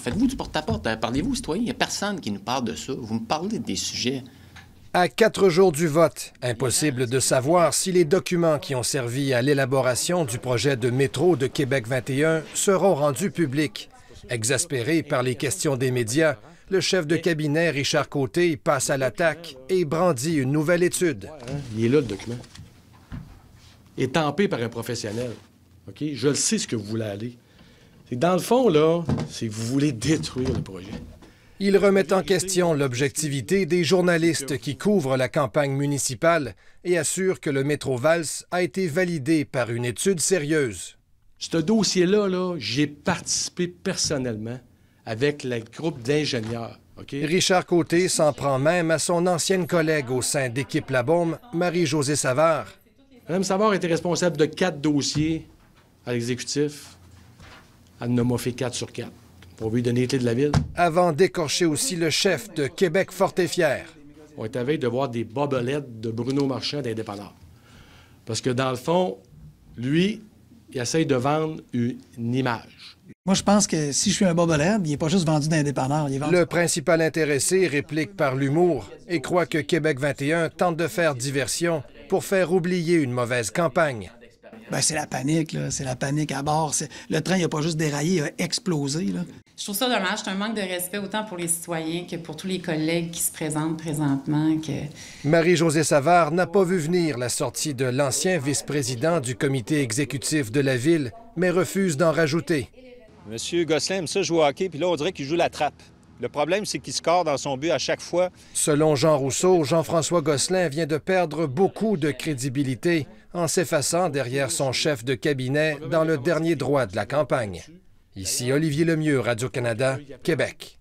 Faites-vous du porte-à-porte. Euh, parlez-vous citoyen, Il n'y a personne qui nous parle de ça. Vous me parlez des sujets. À quatre jours du vote, impossible de savoir si les documents qui ont servi à l'élaboration du projet de métro de Québec 21 seront rendus publics. Exaspéré par les questions des médias, le chef de cabinet Richard Côté passe à l'attaque et brandit une nouvelle étude. Hein, il est là le document. et tempé par un professionnel. Ok, Je le sais ce que vous voulez aller. Et dans le fond, là, c'est vous voulez détruire le projet. Il remet en question l'objectivité des journalistes qui couvrent la campagne municipale et assure que le métro Vals a été validé par une étude sérieuse. Ce dossier-là, -là, j'ai participé personnellement avec le groupe d'ingénieurs. Richard Côté s'en prend même à son ancienne collègue au sein d'équipe La Bombe, Marie-Josée Savard. Madame Savard était responsable de quatre dossiers à l'exécutif en a 4 sur 4. Pour lui donner les de la ville. Avant d'écorcher aussi le chef de Québec fort et fier. On est à de voir des bobolettes de Bruno Marchand d'indépendant. Parce que dans le fond, lui, il essaye de vendre une image. Moi, je pense que si je suis un bobolette, il n'est pas juste vendu d'indépendant. Vendu... Le principal intéressé réplique par l'humour et croit que Québec 21 tente de faire diversion pour faire oublier une mauvaise campagne. Ben, c'est la panique, là. C'est la panique à bord. Le train, il n'a pas juste déraillé, il a explosé, là. Je trouve ça dommage. C'est un manque de respect autant pour les citoyens que pour tous les collègues qui se présentent présentement. Que... Marie-Josée Savard n'a pas vu venir la sortie de l'ancien vice-président du comité exécutif de la ville, mais refuse d'en rajouter. Monsieur Gosselin aime ça jouer au hockey, puis là, on dirait qu'il joue la trappe. Le problème, c'est qu'il score dans son but à chaque fois. Selon Jean Rousseau, Jean-François Gosselin vient de perdre beaucoup de crédibilité en s'effaçant derrière son chef de cabinet dans le dernier droit de la campagne. Ici Olivier Lemieux, Radio-Canada, Québec.